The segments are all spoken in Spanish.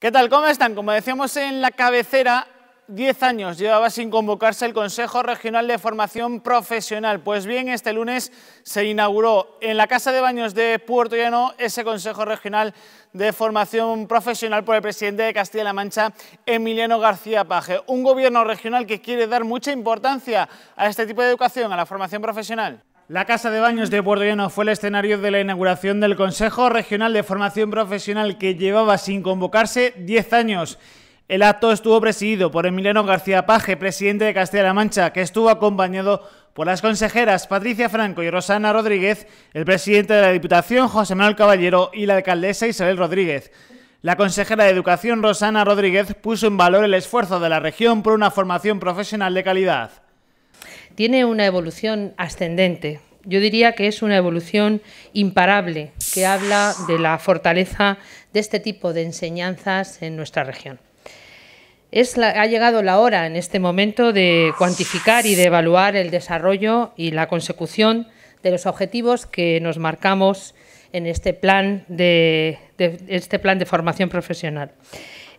¿Qué tal? ¿Cómo están? Como decíamos en la cabecera, 10 años llevaba sin convocarse el Consejo Regional de Formación Profesional. Pues bien, este lunes se inauguró en la Casa de Baños de Puerto Llano ese Consejo Regional de Formación Profesional por el presidente de Castilla-La Mancha, Emiliano García Paje. Un gobierno regional que quiere dar mucha importancia a este tipo de educación, a la formación profesional. La Casa de Baños de Puerto Llano fue el escenario de la inauguración del Consejo Regional de Formación Profesional que llevaba sin convocarse 10 años. El acto estuvo presidido por Emiliano García Paje, presidente de Castilla-La Mancha, que estuvo acompañado por las consejeras Patricia Franco y Rosana Rodríguez, el presidente de la Diputación José Manuel Caballero y la alcaldesa Isabel Rodríguez. La consejera de Educación Rosana Rodríguez puso en valor el esfuerzo de la región por una formación profesional de calidad tiene una evolución ascendente. Yo diría que es una evolución imparable que habla de la fortaleza de este tipo de enseñanzas en nuestra región. ha llegado la hora en este momento de cuantificar y de evaluar el desarrollo y la consecución de los objetivos que nos marcamos en este plan este plan de formación profesional.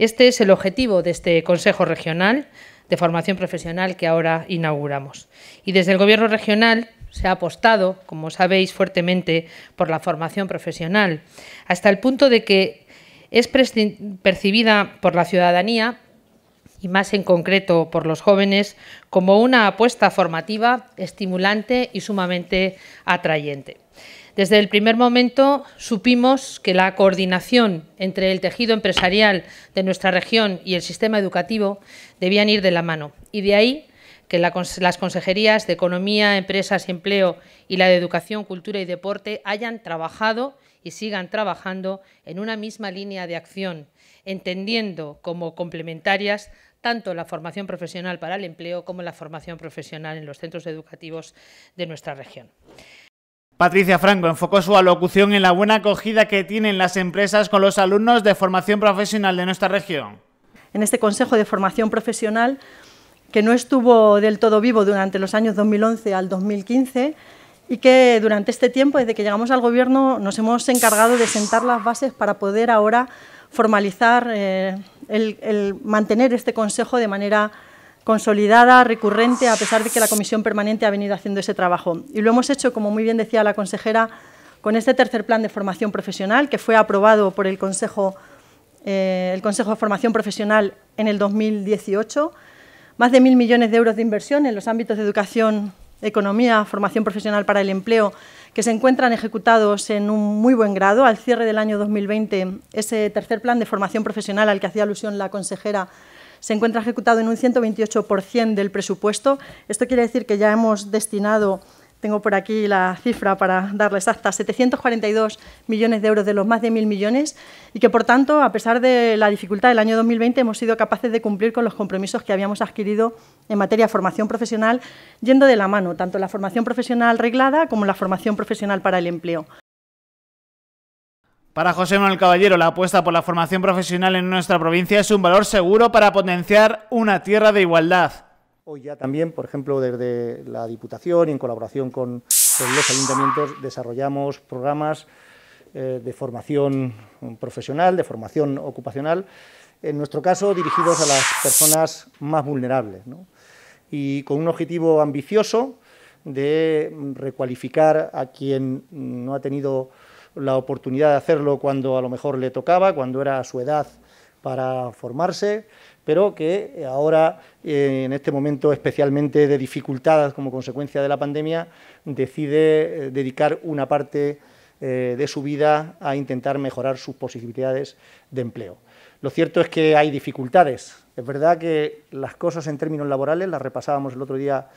Este es el objetivo de este Consejo Regional, de formación profesional que ahora inauguramos. Y desde el Gobierno regional se ha apostado, como sabéis, fuertemente por la formación profesional, hasta el punto de que es percibida por la ciudadanía y más en concreto por los jóvenes, como una apuesta formativa, estimulante y sumamente atrayente. Desde el primer momento supimos que la coordinación entre el tejido empresarial de nuestra región y el sistema educativo debían ir de la mano y de ahí que las consejerías de Economía, Empresas y Empleo y la de Educación, Cultura y Deporte hayan trabajado y sigan trabajando en una misma línea de acción, entendiendo como complementarias tanto la formación profesional para el empleo como la formación profesional en los centros educativos de nuestra región. Patricia Franco enfocó su alocución en la buena acogida que tienen las empresas con los alumnos de formación profesional de nuestra región. En este Consejo de Formación Profesional, que no estuvo del todo vivo durante los años 2011 al 2015, y que durante este tiempo, desde que llegamos al Gobierno, nos hemos encargado de sentar las bases para poder ahora formalizar, eh, el mantener este Consejo de manera consolidada, recurrente, a pesar de que la comisión permanente ha venido haciendo ese trabajo. Y lo hemos hecho, como muy bien decía la consejera, con este tercer plan de formación profesional que fue aprobado por el Consejo, eh, el Consejo de Formación Profesional en el 2018. Más de mil millones de euros de inversión en los ámbitos de educación, economía, formación profesional para el empleo, que se encuentran ejecutados en un muy buen grado. Al cierre del año 2020, ese tercer plan de formación profesional al que hacía alusión la consejera se encuentra ejecutado en un 128% del presupuesto. Esto quiere decir que ya hemos destinado tengo por aquí la cifra para darles exacta 742 millones de euros de los más de 1.000 millones y que, por tanto, a pesar de la dificultad del año 2020, hemos sido capaces de cumplir con los compromisos que habíamos adquirido en materia de formación profesional, yendo de la mano tanto la formación profesional reglada como la formación profesional para el empleo. Para José Manuel Caballero, la apuesta por la formación profesional en nuestra provincia es un valor seguro para potenciar una tierra de igualdad. Hoy ya también, por ejemplo, desde la Diputación y en colaboración con, los ayuntamientos desarrollamos programas eh, de formación profesional, de formación ocupacional, en nuestro caso dirigidos a las personas más vulnerables y con un objetivo ambicioso de recualificar a quien no ha tenido la oportunidad de hacerlo cuando a lo mejor le tocaba, cuando era a su edad para formarse, pero que ahora, eh, en este momento especialmente de dificultades como consecuencia de la pandemia, decide eh, dedicar una parte eh, de su vida a intentar mejorar sus posibilidades de empleo. Lo cierto es que hay dificultades. Es verdad que las cosas en términos laborales las repasábamos el otro día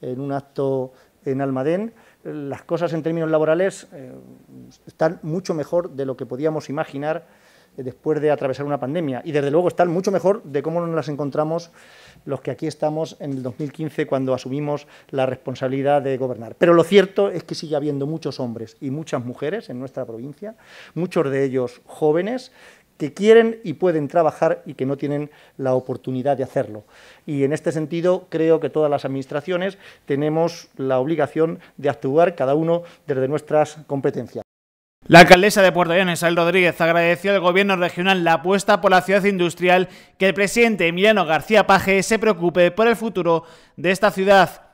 en un acto en Almadén, las cosas en términos laborales eh, están mucho mejor de lo que podíamos imaginar eh, después de atravesar una pandemia. Y desde luego están mucho mejor de cómo nos las encontramos los que aquí estamos en el 2015 cuando asumimos la responsabilidad de gobernar. Pero lo cierto es que sigue habiendo muchos hombres y muchas mujeres en nuestra provincia, muchos de ellos jóvenes que quieren y pueden trabajar y que no tienen la oportunidad de hacerlo. Y en este sentido creo que todas las administraciones tenemos la obligación de actuar cada uno desde nuestras competencias. La alcaldesa de Puerto Llano, Isabel Rodríguez, agradeció al gobierno regional la apuesta por la ciudad industrial que el presidente Emiliano García Paje se preocupe por el futuro de esta ciudad.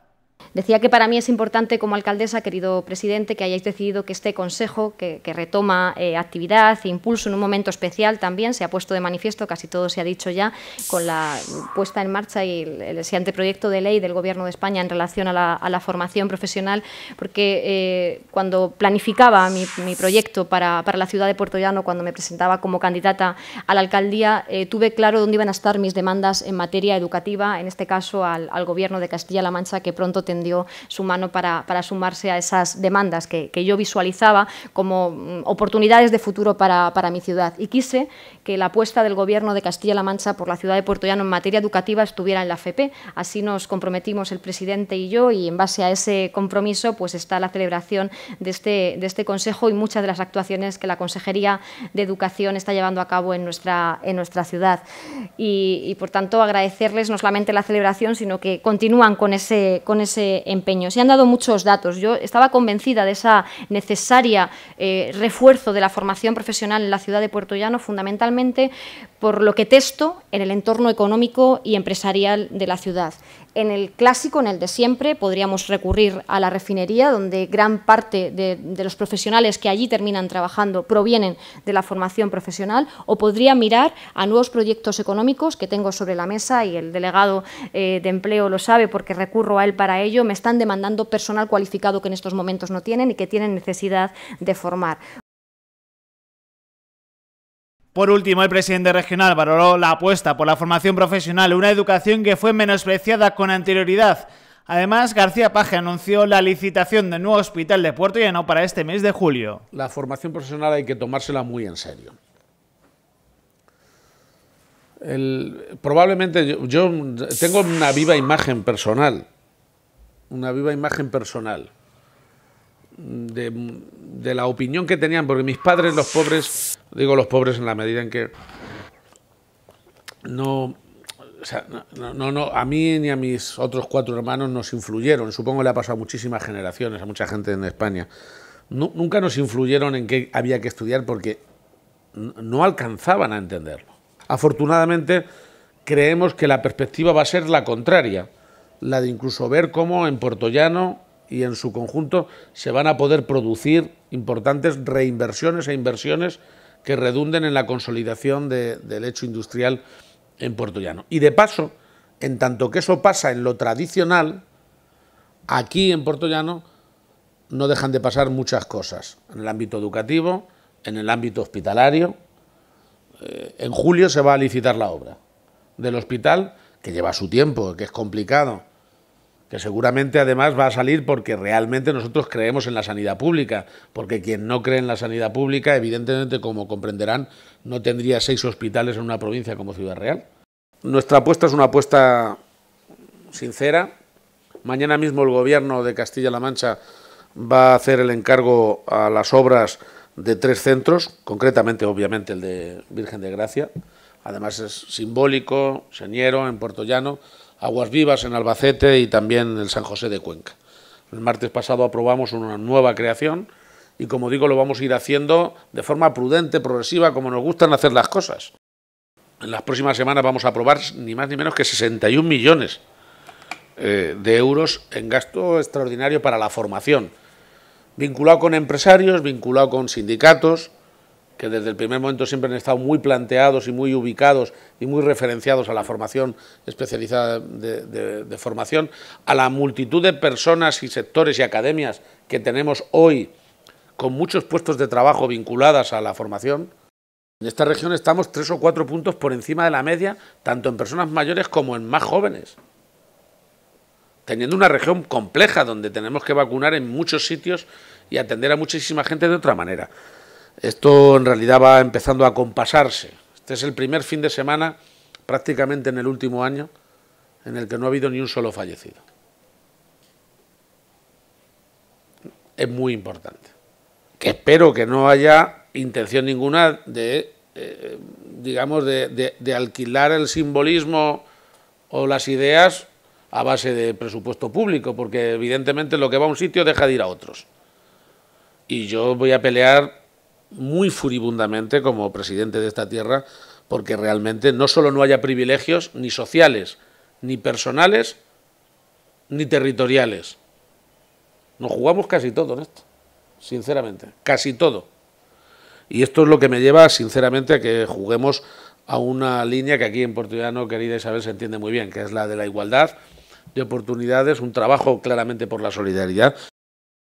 Decía que para mí es importante como alcaldesa, querido presidente, que hayáis decidido que este consejo, que, retoma eh, actividad e impulso en un momento especial también, se ha puesto de manifiesto, casi todo se ha dicho ya, con la puesta en marcha y el, siguiente proyecto de ley del Gobierno de España en relación a la, formación profesional, porque eh, cuando planificaba mi, proyecto para, la ciudad de Puerto Llano, cuando me presentaba como candidata a la alcaldía, eh, tuve claro dónde iban a estar mis demandas en materia educativa, en este caso al, al Gobierno de Castilla-La Mancha, que pronto tendió su mano para, sumarse a esas demandas que, yo visualizaba como mm, oportunidades de futuro para, mi ciudad. Y quise que la apuesta del Gobierno de Castilla-La Mancha por la ciudad de Puerto Llano en materia educativa estuviera en la FP. Así nos comprometimos el presidente y yo y en base a ese compromiso pues está la celebración de este, de este Consejo y muchas de las actuaciones que la Consejería de Educación está llevando a cabo en nuestra, en nuestra ciudad. Y, y por tanto agradecerles no solamente la celebración, sino que continúan con ese, con ese ese empeño. Se han dado muchos datos. Yo estaba convencida de esa necesaria eh, refuerzo de la formación profesional en la ciudad de Puerto Llano, fundamentalmente por lo que testo en el entorno económico y empresarial de la ciudad. En el clásico, en el de siempre, podríamos recurrir a la refinería, donde gran parte de, los profesionales que allí terminan trabajando provienen de la formación profesional, o podría mirar a nuevos proyectos económicos que tengo sobre la mesa, y el delegado eh, de empleo lo sabe porque recurro a él para ello, me están demandando personal cualificado que en estos momentos no tienen y que tienen necesidad de formar. Por último, el presidente regional valoró la apuesta por la formación profesional, una educación que fue menospreciada con anterioridad. Además, García Paje anunció la licitación del nuevo hospital de Puerto Llano para este mes de julio. La formación profesional hay que tomársela muy en serio. probablemente yo, tengo una viva imagen personal, una viva imagen personal de, de la opinión que tenían, porque mis padres, los pobres, digo los pobres en la medida en que no, no, no, a mí ni a mis otros cuatro hermanos nos influyeron. Supongo le ha pasado a muchísimas generaciones, a mucha gente en España. nunca nos influyeron en qué había que estudiar porque no alcanzaban a entenderlo. Afortunadamente, creemos que la perspectiva va a ser la contraria, la de incluso ver cómo en Portollano y en su conjunto se van a poder producir importantes reinversiones e inversiones que redunden en la consolidación del hecho industrial en Puerto Y de paso, en tanto que eso pasa en lo tradicional, aquí en Puerto no dejan de pasar muchas cosas, en el ámbito educativo, en el ámbito hospitalario. Eh, en julio se va a licitar la obra del hospital, que lleva su tiempo, que es complicado, que seguramente además va a salir porque realmente nosotros creemos en la sanidad pública, porque quien no cree en la sanidad pública, evidentemente, como comprenderán, no tendría seis hospitales en una provincia como Ciudad Real. Nuestra apuesta es una apuesta sincera. Mañana mismo el Gobierno de Castilla-La Mancha va a hacer el encargo a las obras de tres centros, concretamente, obviamente, el de Virgen de Gracia. Además es simbólico, señero, en Puerto Llano, Aguas Vivas en Albacete y también en San José de Cuenca. El martes pasado aprobamos una nueva creación y como digo lo vamos a ir haciendo de forma prudente, progresiva, como nos gustan hacer las cosas. En las próximas semanas vamos a aprobar ni más ni menos que 61 millones eh, de euros en gasto extraordinario para la formación, vinculado con empresarios, vinculado con sindicatos, que desde el primer momento siempre han estado muy planteados y muy ubicados y muy referenciados a la formación especializada de, formación, a la multitud de personas y sectores y academias que tenemos hoy con muchos puestos de trabajo vinculadas a la formación. En esta región estamos tres o cuatro puntos por encima de la media, tanto en personas mayores como en más jóvenes. Teniendo una región compleja donde tenemos que vacunar en muchos sitios y atender a muchísima gente de otra manera. Esto en realidad va empezando a compasarse. Este es el primer fin de semana, prácticamente en el último año, en el que no ha habido ni un solo fallecido. Es muy importante. Que espero que no haya intención ninguna de, eh, digamos, de alquilar el simbolismo o las ideas a base de presupuesto público, porque evidentemente lo que va a un sitio deja de ir a otros. Y yo voy a pelear muy furibundamente como presidente de esta tierra porque realmente no solo no haya privilegios ni sociales, ni personales, ni territoriales. Nos jugamos casi todo en esto, sinceramente, casi todo. Y esto es lo que me lleva, sinceramente, a que juguemos a una línea que aquí en no querida Isabel, se entiende muy bien, que es la de la igualdad de oportunidades, un trabajo claramente por la solidaridad.